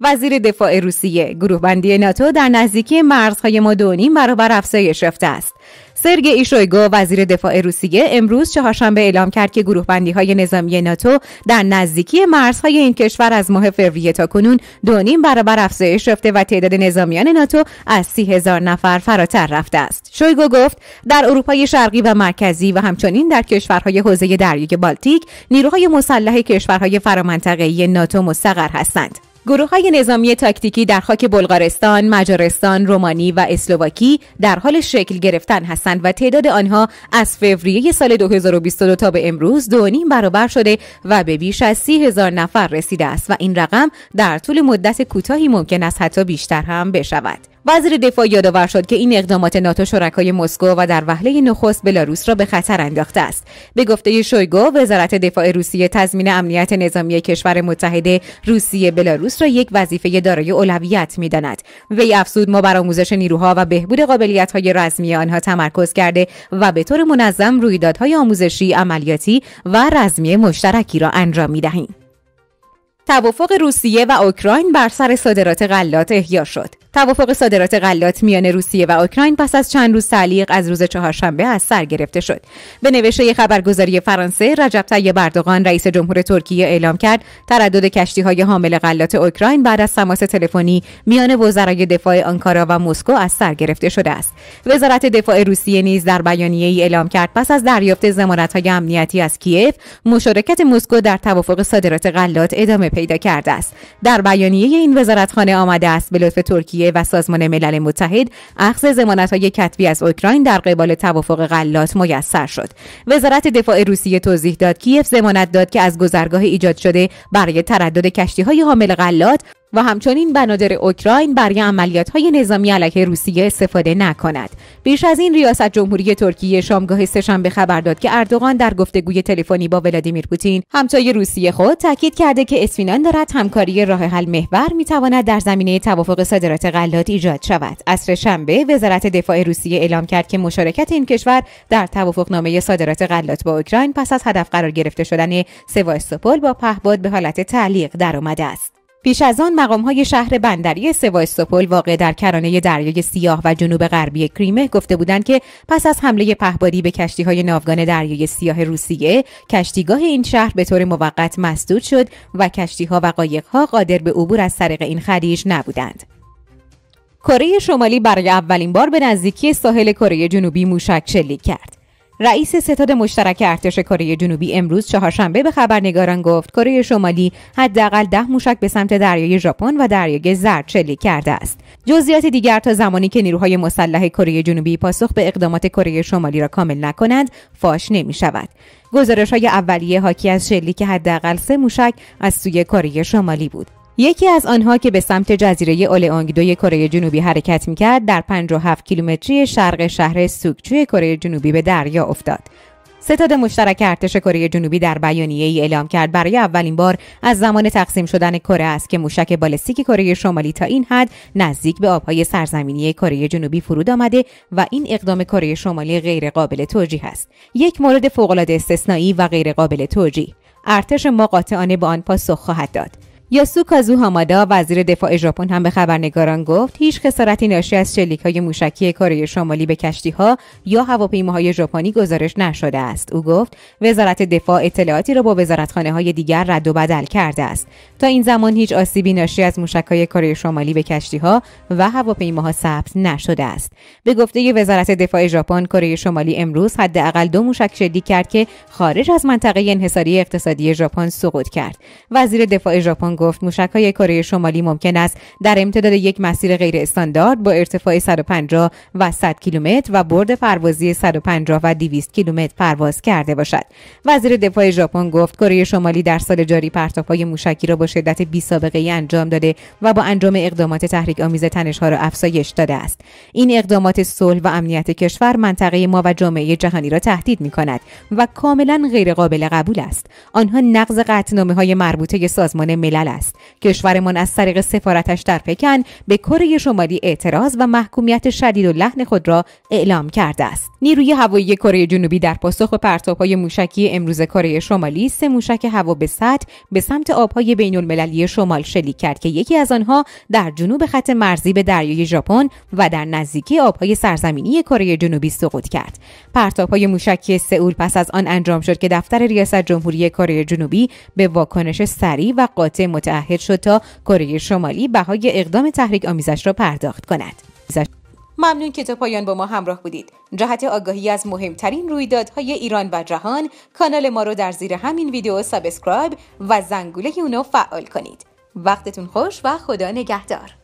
وزیر دفاع روسیه گروه بندی ناتو در نزدیکی مرزهای ما دونیم برابر افزایش یافته است سرگئی شویگو وزیر دفاع روسیه امروز چهارشنبه اعلام کرد که گروه بندی های نظامی ناتو در نزدیکی مرزهای این کشور از ماه فوریه تا کنون دونیم برابر افزایش یافته و تعداد نظامیان ناتو از سی هزار نفر فراتر رفته است شویگو گفت در اروپای شرقی و مرکزی و همچنین در کشورهای حوزه دریای بالتیک نیروهای مسلح کشورهای فرامنطقهای ناتو مستقر هستند گروه های نظامی تاکتیکی در خاک بلغارستان، مجارستان، رومانی و اسلوواکی در حال شکل گرفتن هستند و تعداد آنها از فوریه سال 2022 تا به امروز دو برابر شده و به بیش از سی هزار نفر رسیده است و این رقم در طول مدت کوتاهی ممکن است حتی بیشتر هم بشود. وزیر دفاع یادآور شد که این اقدامات ناتو شرکای مسکو و در وهله نخست بلاروس را به خطر انداخته است به گفته شویگو وزارت دفاع روسیه تضمین امنیت نظامی کشور متحده روسیه بلاروس را یک وظیفه دارای اولویت میداند وی افزود ما بر آموزش نیروها و بهبود های رزمی آنها تمرکز کرده و به طور منظم رویدادهای آموزشی عملیاتی و رزمی مشترکی را انجام میدهیم توافق روسیه و اوکراین بر سر صادرات غلات احیا شد توافق صادرات غلات میان روسیه و اوکراین پس از چند روز تعلیق از روز چهارشنبه از سر گرفته شد به نوشته خبرگزاری فرانسه رجب طیب اردوغان رئیس جمهور ترکیه اعلام کرد تردد کشتی های حامل غلات اوکراین بعد از تماس تلفنی میان وزرای دفاع آنکارا و مسکو از سر گرفته شده است وزارت دفاع روسیه نیز در بیانیه ای اعلام کرد پس از دریافت ضمانت های امنیتی از کیف مشارکت مسکو در توافق صادرات غلات ادامه پیدا کرده است در بیانیه این وزارتخانه آمده است به لطف ترکیه و سازمان ملل متحد اخذ های کتبی از اوکراین در قبال توافق غلات میسر شد وزارت دفاع روسیه توضیح داد کیف زمانت داد که از گذرگاه ایجاد شده برای تردد های حامل غلات و همچنین بنادر اوکراین برای عملیات های نظامی علیه روسیه استفاده نکند. بیش از این ریاست جمهوری ترکیه شامگاه به خبر داد که اردوغان در گفتگوی تلفنی با ولادیمیر پوتین همتای روسیه خود تاکید کرده که اسفینان دارد همکاری راه حل محور میتواند در زمینه توافق صادرات غلات ایجاد شود. اصر شنبه وزارت دفاع روسیه اعلام کرد که مشارکت این کشور در توافقنامه صادرات غلات با اوکراین پس از هدف قرار گرفته شدن سواستوپل با پهباد به حالت تعلیق درآمده است. پیش از آن های شهر بندری سواستوپل واقع در کرانه دریای سیاه و جنوب غربی کریمه گفته بودند که پس از حمله پهبادی به کشتی های ناوگان دریای سیاه روسیه کشتیگاه این شهر به طور موقت مسدود شد و کشتی ها و قایق ها قادر به عبور از طریق این خلیج نبودند کره شمالی برای اولین بار به نزدیکی ساحل کره جنوبی موشک شلیک کرد رئیس ستاد مشترک ارتش کره جنوبی امروز چهارشنبه به خبرنگاران گفت کره شمالی حداقل ده موشک به سمت دریای ژاپن و دریای زرد شلیک کرده است جزئیات دیگر تا زمانی که نیروهای مسلح کره جنوبی پاسخ به اقدامات کره شمالی را کامل نکنند فاش نمی شود گزارش های اولیه حاکی از شلیک حداقل سه موشک از سوی کره شمالی بود یکی از آنها که به سمت جزیره دوی کره جنوبی حرکت میکرد در 57 کیلومتری شرق شهر سوکچوی کره جنوبی به دریا افتاد ستاد مشترک ارتش کره جنوبی در بیانیه ای اعلام کرد برای اولین بار از زمان تقسیم شدن کره است که موشک بالستیک کره شمالی تا این حد نزدیک به آبهای سرزمینی کره جنوبی فرود آمده و این اقدام کره شمالی غیرقابل توجیه است یک مورد فوقالعاده استثنایی و غیرقابل توجیه ارتش ما به آن پاسخ خواهد داد یاسوکازو هامادا وزیر دفاع ژاپن هم به خبرنگاران گفت هیچ خسارتی ناشی از شلیک های موشکی کره شمالی به کشتی ها یا هواپیماهای ژاپنی گزارش نشده است او گفت وزارت دفاع اطلاعاتی را با وزارتخانه های دیگر رد و بدل کرده است تا این زمان هیچ آسیبی ناشی از موشک های کره شمالی به کشتی ها و هواپیماها ثبت نشده است به گفته وزارت دفاع ژاپن کره شمالی امروز حداقل دو موشک شلیک کرد که خارج از منطقه انحصاری اقتصادی ژاپن سقوط کرد وزیر دفاع ژاپن گفت های کره شمالی ممکن است در امتداد یک مسیر غیر استاندارد با ارتفاع 150 و 100 کیلومتر و برد پروازی 150 و 200 کیلومتر پرواز کرده باشد وزیر دفاع ژاپن گفت کره شمالی در سال جاری پرتابهای موشکی را با شدت بی سابقه ای انجام داده و با انجام اقدامات تحریک آمیز تنشها را افزایش داده است این اقدامات صلح و امنیت کشور منطقه ما و جامعه جهانی را تهدید می کند و کاملا غیرقابل قبول است آنها نقض قطعنامه های مربوطه سازمان ملل است کشورمان از طریق سفارتش در پکن به کره شمالی اعتراض و محکومیت شدید و لحن خود را اعلام کرده است نیروی هوایی کره جنوبی در پاسخ به پرتابهای موشکی امروز کره شمالی سه موشک هوا به سطح به سمت آبهای بین المللی شمال شلیک کرد که یکی از آنها در جنوب خط مرزی به دریای ژاپن و در نزدیکی آبهای سرزمینی کره جنوبی سقوط کرد پرتابهای موشکی سئول پس از آن انجام شد که دفتر ریاست جمهوری کره جنوبی به واکنش سریع و قاطع متعهد شد تا کره شمالی بهای اقدام تحریک آمیزش را پرداخت کند. ممنون که تا پایان با ما همراه بودید. جهت آگاهی از مهمترین رویدادهای ایران و جهان، کانال ما رو در زیر همین ویدیو سابسکرایب و زنگوله اونو فعال کنید. وقتتون خوش و خدا نگهدار.